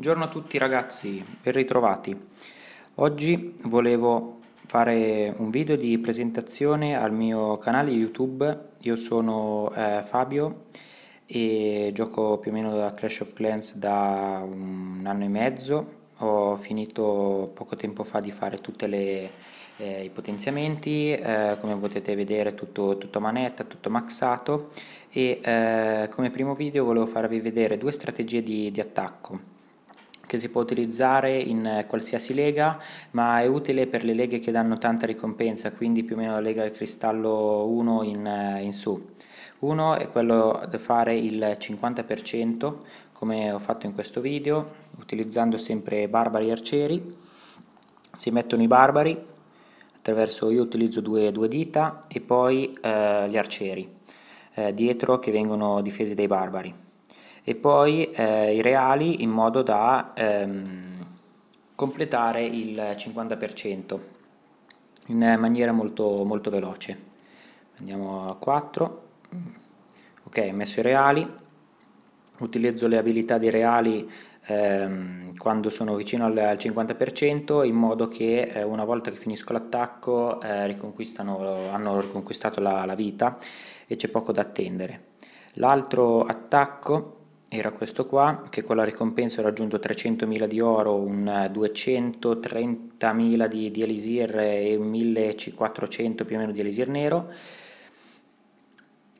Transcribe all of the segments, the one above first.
Buongiorno a tutti ragazzi, ben ritrovati. Oggi volevo fare un video di presentazione al mio canale YouTube. Io sono eh, Fabio e gioco più o meno da Clash of Clans da un anno e mezzo. Ho finito poco tempo fa di fare tutti eh, i potenziamenti, eh, come potete vedere tutto, tutto manetta, tutto maxato e eh, come primo video volevo farvi vedere due strategie di, di attacco che si può utilizzare in eh, qualsiasi lega, ma è utile per le leghe che danno tanta ricompensa, quindi più o meno la lega del cristallo 1 in, eh, in su. Uno è quello di fare il 50% come ho fatto in questo video, utilizzando sempre barbari e arcieri. Si mettono i barbari, attraverso io utilizzo due, due dita e poi eh, gli arcieri eh, dietro che vengono difesi dai barbari e poi eh, i reali in modo da ehm, completare il 50% in maniera molto, molto veloce. Andiamo a 4, mm. ok, ho messo i reali, utilizzo le abilità dei reali ehm, quando sono vicino al, al, 50% in modo che eh, una volta che finisco l'attacco eh, hanno riconquistato la, la vita e c'è poco da attendere. L'altro attacco era questo qua, che con la ricompensa ho raggiunto 300.000 di oro, 230.000 di, di elisir e 1.400 più o meno di elisir nero,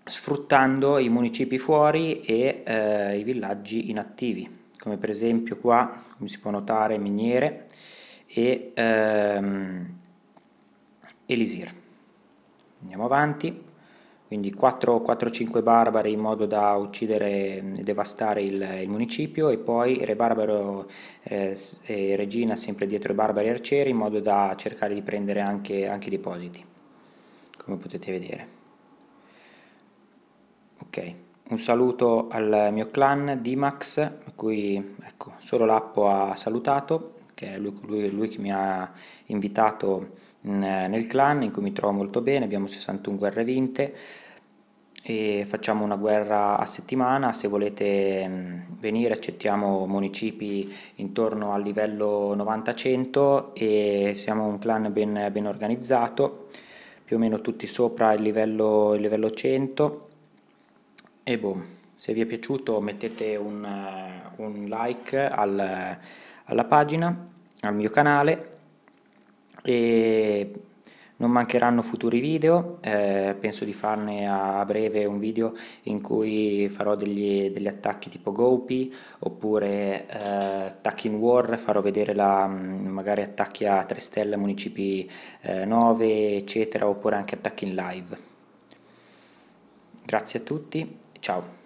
sfruttando i municipi fuori e eh, i villaggi inattivi, come per esempio qua, come si può notare, miniere e ehm, elisir. Andiamo avanti quindi 4-5 barbari in modo da uccidere e devastare il, il, municipio e poi Re Barbaro eh, e Regina sempre dietro i barbari arcieri in modo da cercare di prendere anche, anche i depositi come potete vedere ok un saluto al mio clan Dimax a cui ecco, solo l'appo ha salutato che è lui, lui, lui che mi ha invitato nel clan in cui mi trovo molto bene, abbiamo 61 guerre vinte, e facciamo una guerra a settimana, se volete mm, venire accettiamo municipi intorno al livello 90-100 e siamo un clan ben, ben, organizzato, più o meno tutti sopra il livello, il livello 100 e boh, se vi è piaciuto mettete un, eh, un like al, alla pagina, al mio canale e non mancheranno futuri video, eh, penso di farne a breve un video in cui farò degli, degli attacchi tipo Gopi oppure eh, attacchi in war, farò vedere la, mm, magari attacchi a 3 stelle, municipi eh, 9 eccetera oppure anche attacchi in live. Grazie a tutti, ciao!